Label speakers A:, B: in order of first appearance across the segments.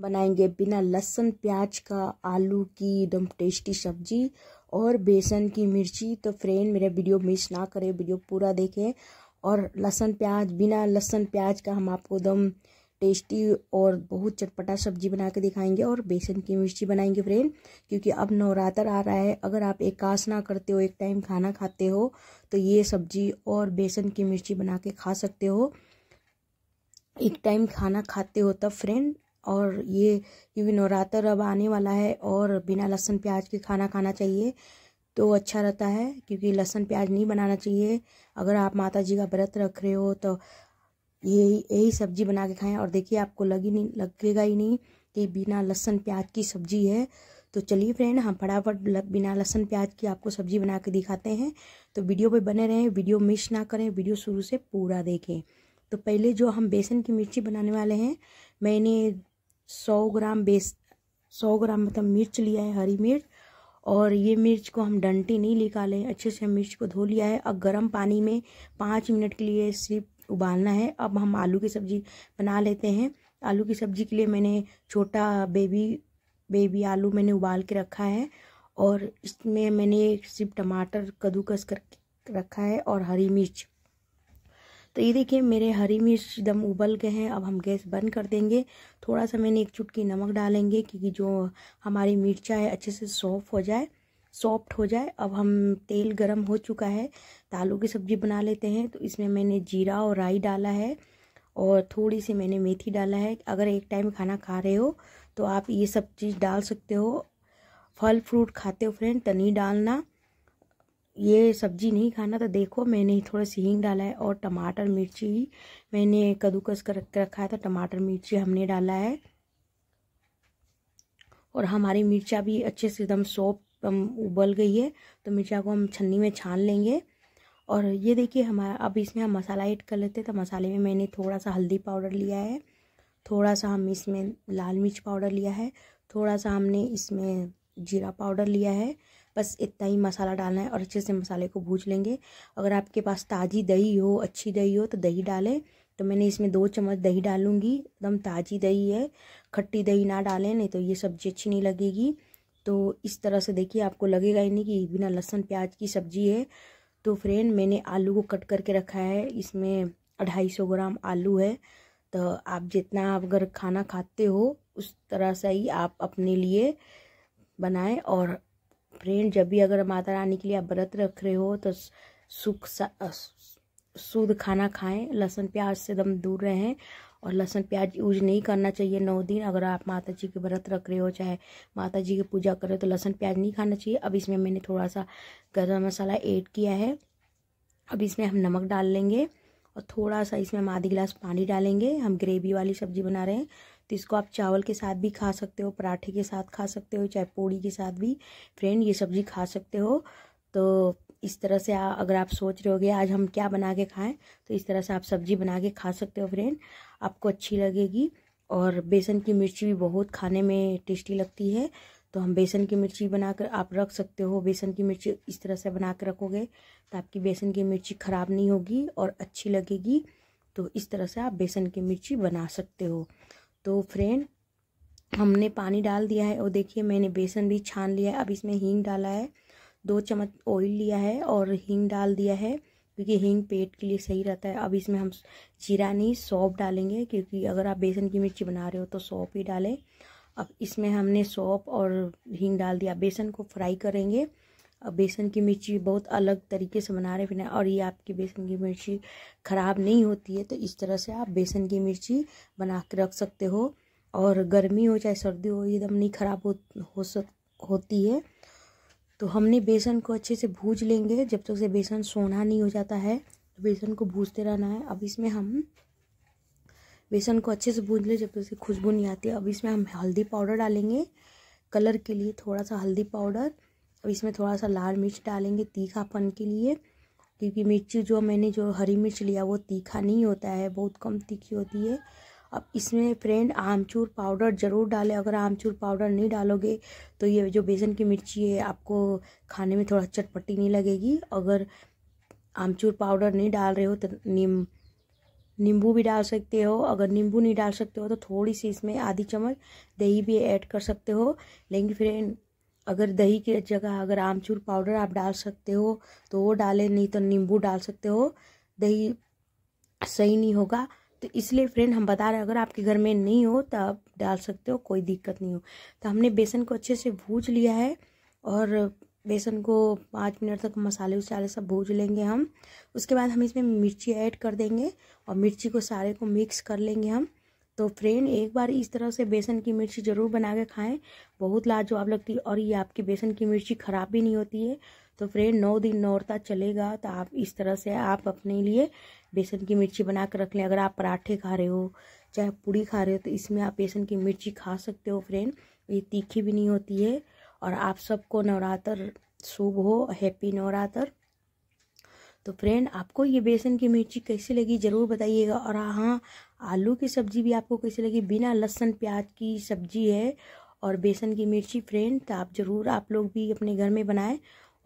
A: बनाएंगे बिना लहसुन प्याज का आलू की एकदम टेस्टी सब्जी और बेसन की मिर्ची तो फ्रेंड मेरा वीडियो मिस ना करें वीडियो पूरा देखें और लहसुन प्याज बिना लहसुन प्याज का हम आपको एकदम टेस्टी और बहुत चटपटा सब्जी बना के दिखाएंगे और बेसन की मिर्ची बनाएंगे फ्रेंड क्योंकि अब नवरात्र आ रहा है अगर आप एक काश ना करते हो एक टाइम खाना खाते हो तो ये सब्जी और बेसन की मिर्ची बना के खा सकते हो एक टाइम खाना खाते हो तब फ्रेंड और ये क्योंकि नवरात्र अब आने वाला है और बिना लहसुन प्याज के खाना खाना चाहिए तो अच्छा रहता है क्योंकि लहसुन प्याज नहीं बनाना चाहिए अगर आप माता जी का व्रत रख रहे हो तो यही यही सब्जी बना के खाएं और देखिए आपको लग ही नहीं लगेगा ही नहीं कि बिना लहसुन प्याज की सब्जी है तो चलिए फ्रेंड हम फटाफट बिना लहसुन प्याज की आपको सब्जी बना के दिखाते हैं तो वीडियो पर बने रहें वीडियो मिस ना करें वीडियो शुरू से पूरा देखें तो पहले जो हम बेसन की मिर्ची बनाने वाले हैं मैंने सौ ग्राम बेस सौ ग्राम मतलब मिर्च लिया है हरी मिर्च और ये मिर्च को हम डंटी नहीं निकालें अच्छे से हम मिर्च को धो लिया है अब गर्म पानी में पाँच मिनट के लिए सिर्फ उबालना है अब हम आलू की सब्ज़ी बना लेते हैं आलू की सब्ज़ी के लिए मैंने छोटा बेबी बेबी आलू मैंने उबाल के रखा है और इसमें मैंने सिर्फ टमाटर कद्दूकस कर रखा है और हरी मिर्च तो ये देखिए मेरे हरी मिर्च एकदम उबल गए हैं अब हम गैस बंद कर देंगे थोड़ा सा मैंने एक चुटकी नमक डालेंगे क्योंकि जो हमारी मिर्चा है अच्छे से सॉफ्ट हो जाए सॉफ्ट हो जाए अब हम तेल गरम हो चुका है तो आलू की सब्ज़ी बना लेते हैं तो इसमें मैंने जीरा और राई डाला है और थोड़ी सी मैंने मेथी डाला है अगर एक टाइम खाना खा रहे हो तो आप ये सब चीज़ डाल सकते हो फल फ्रूट खाते हो फ्रेंड तो नहीं डालना ये सब्जी नहीं खाना तो देखो मैंने थोड़ा सी हींग डाला है और टमाटर मिर्ची मैंने कद्दूकस कर रखा है तो टमाटर मिर्ची हमने डाला है और हमारी मिर्चा भी अच्छे से एकदम सॉफ्ट उबल गई है तो मिर्चा को हम छन्नी में छान लेंगे और ये देखिए हमारा अब इसमें हम मसाला ऐड कर लेते हैं तो मसाले में मैंने थोड़ा सा हल्दी पाउडर लिया है थोड़ा सा हम इसमें लाल मिर्च पाउडर लिया है थोड़ा सा हमने इसमें जीरा पाउडर लिया है बस इतना ही मसाला डालना है और अच्छे से मसाले को भूज लेंगे अगर आपके पास ताज़ी दही हो अच्छी दही हो तो दही डालें तो मैंने इसमें दो चम्मच दही डालूंगी एकदम ताज़ी दही है खट्टी दही ना डालें नहीं तो ये सब्ज़ी अच्छी नहीं लगेगी तो इस तरह से देखिए आपको लगेगा ही नहीं कि बिना लहसुन प्याज की सब्ज़ी है तो फ्रेंड मैंने आलू को कट करके रखा है इसमें अढ़ाई सौ ग्राम आलू है तो आप जितना आप अगर खाना खाते हो उस तरह से ही आप अपने लिए बनाएं और फ्रेंड जब भी अगर माता रानी के लिए आप व्रत रख रहे हो तो सुख शुद्ध खाना खाएं लहसुन प्याज से एकदम दूर रहें और लहसुन प्याज यूज नहीं करना चाहिए नौ दिन अगर आप माता जी के व्रत रख रहे हो चाहे माता जी की पूजा कर रहे हो तो लहसुन प्याज नहीं खाना चाहिए अब इसमें मैंने थोड़ा सा गर्म मसाला ऐड किया है अब इसमें हम नमक डाल लेंगे और थोड़ा सा इसमें हम आधी गिलास पानी डालेंगे हम ग्रेवी वाली सब्जी बना रहे हैं तो इसको आप चावल के साथ भी खा सकते हो पराठे के साथ खा सकते हो चाहे पूड़ी के साथ भी फ्रेंड ये सब्ज़ी खा सकते हो तो इस तरह से आ, अगर आप सोच रहे होगे आज हम क्या बना के खाएं तो इस तरह से आप सब्ज़ी बना के खा सकते हो फ्रेंड आपको अच्छी लगेगी और बेसन की मिर्ची भी बहुत खाने में टेस्टी लगती है तो हम बेसन की मिर्ची बनाकर आप रख सकते हो बेसन की मिर्ची इस तरह से बना कर रखोगे तो आपकी बेसन की मिर्ची ख़राब नहीं होगी और अच्छी लगेगी तो इस तरह से आप बेसन की मिर्ची बना सकते हो तो फ्रेंड हमने पानी डाल दिया है और देखिए मैंने बेसन भी छान लिया है अब इसमें हींग डाला है दो चम्मच ऑयल लिया है और हींग डाल दिया है क्योंकि हींग पेट के लिए सही रहता है अब इसमें हम जीरा नहीं सौंप डालेंगे क्योंकि अगर आप बेसन की मिर्ची बना रहे हो तो सौंप ही डालें अब इसमें हमने सौंप और हींग डाल दिया बेसन को फ्राई करेंगे बेसन की मिर्ची बहुत अलग तरीके से बना रहे फिर और ये आपकी बेसन की मिर्ची ख़राब नहीं होती है तो इस तरह से आप बेसन की मिर्ची बना के रख सकते हो और गर्मी हो चाहे सर्दी हो एकदम नहीं ख़राब हो हो सक होती है तो हमने बेसन को अच्छे से भूज लेंगे जब तक से बेसन सोना नहीं हो जाता है तो बेसन को भूजते रहना है अब इसमें हम बेसन को अच्छे से भूज लें जब तक से खुशबू नहीं आती अब इसमें हम हल्दी पाउडर डालेंगे कलर के लिए थोड़ा सा हल्दी पाउडर अब इसमें थोड़ा सा लाल मिर्च डालेंगे तीखापन के लिए क्योंकि मिर्ची जो मैंने जो हरी मिर्च लिया वो तीखा नहीं होता है बहुत कम तीखी होती है अब इसमें फ्रेंड आमचूर पाउडर ज़रूर डालें अगर आमचूर पाउडर नहीं डालोगे तो ये जो बेसन की मिर्ची है आपको खाने में थोड़ा चटपटी नहीं लगेगी अगर आमचूर पाउडर नहीं डाल रहे हो तो नीम नींबू भी डाल सकते हो अगर नींबू नहीं डाल सकते हो तो थोड़ी सी इसमें आधी चम्मच दही भी ऐड कर सकते हो लेकिन फ्रेंड अगर दही की जगह अगर आमचूर पाउडर आप डाल सकते हो तो वो डालें नहीं तो नींबू डाल सकते हो दही सही नहीं होगा तो इसलिए फ्रेंड हम बता रहे हैं अगर आपके घर में नहीं हो तो आप डाल सकते हो कोई दिक्कत नहीं हो तो हमने बेसन को अच्छे से भूज लिया है और बेसन को पाँच मिनट तक मसाले उसाले सब भूज लेंगे हम उसके बाद हम इसमें मिर्ची ऐड कर देंगे और मिर्ची को सारे को मिक्स कर लेंगे हम तो फ्रेंड एक बार इस तरह से बेसन की मिर्ची ज़रूर बना के खाएँ बहुत लाजवाब लगती है और ये आपकी बेसन की मिर्ची ख़राब भी नहीं होती है तो फ्रेंड नौ दिन नौरता चलेगा तो आप इस तरह से आप अपने लिए बेसन की मिर्ची बना कर रख लें अगर आप पराठे खा रहे हो चाहे पूड़ी खा रहे हो तो इसमें आप बेसन की मिर्ची खा सकते हो फ्रेंड ये तीखी भी नहीं होती है और आप सबको नवरात्र शुभ हो हैप्पी नवरात्र तो फ्रेंड आपको ये बेसन की मिर्ची कैसी लगी ज़रूर बताइएगा और हाँ आलू की सब्ज़ी भी आपको कैसी लगी बिना लहसुन प्याज की सब्ज़ी है और बेसन की मिर्ची फ्रेंड तो आप ज़रूर आप लोग भी अपने घर में बनाएं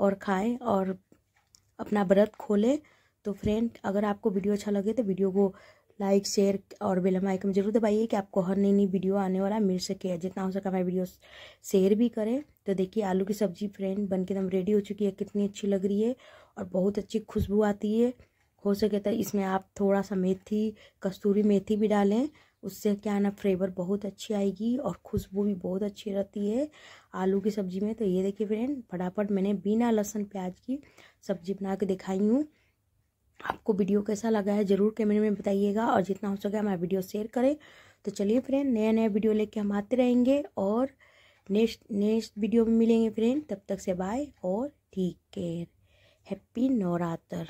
A: और खाएं और अपना व्रत खोलें तो फ्रेंड अगर आपको वीडियो अच्छा लगे तो वीडियो को लाइक शेयर और बेलम आइकन जरूर दबाइए कि आपको हर नई नई वीडियो आने वाला मिल सके जितना हो सका हमारी वीडियो शेयर भी करें तो देखिए आलू की सब्ज़ी फ्रेंड बन के एकदम रेडी हो चुकी है कितनी अच्छी लग रही है और बहुत अच्छी खुशबू आती है हो सके तो इसमें आप थोड़ा सा मेथी कस्तूरी मेथी भी डालें उससे क्या ना फ्लेवर बहुत अच्छी आएगी और खुशबू भी बहुत अच्छी रहती है आलू की सब्ज़ी में तो ये देखिए फ्रेंड फटाफट मैंने बिना लहसुन प्याज की सब्ज़ी बना के दिखाई हूँ आपको वीडियो कैसा लगा है ज़रूर कमेंट में बताइएगा और जितना हो सके हमारा वीडियो शेयर करें तो चलिए फ्रेंड नया नया वीडियो लेके हम आते रहेंगे और नेक्स्ट नेक्स्ट वीडियो में मिलेंगे फ्रेंड तब तक से बाय और ठीक केयर हैप्पी नवरात्र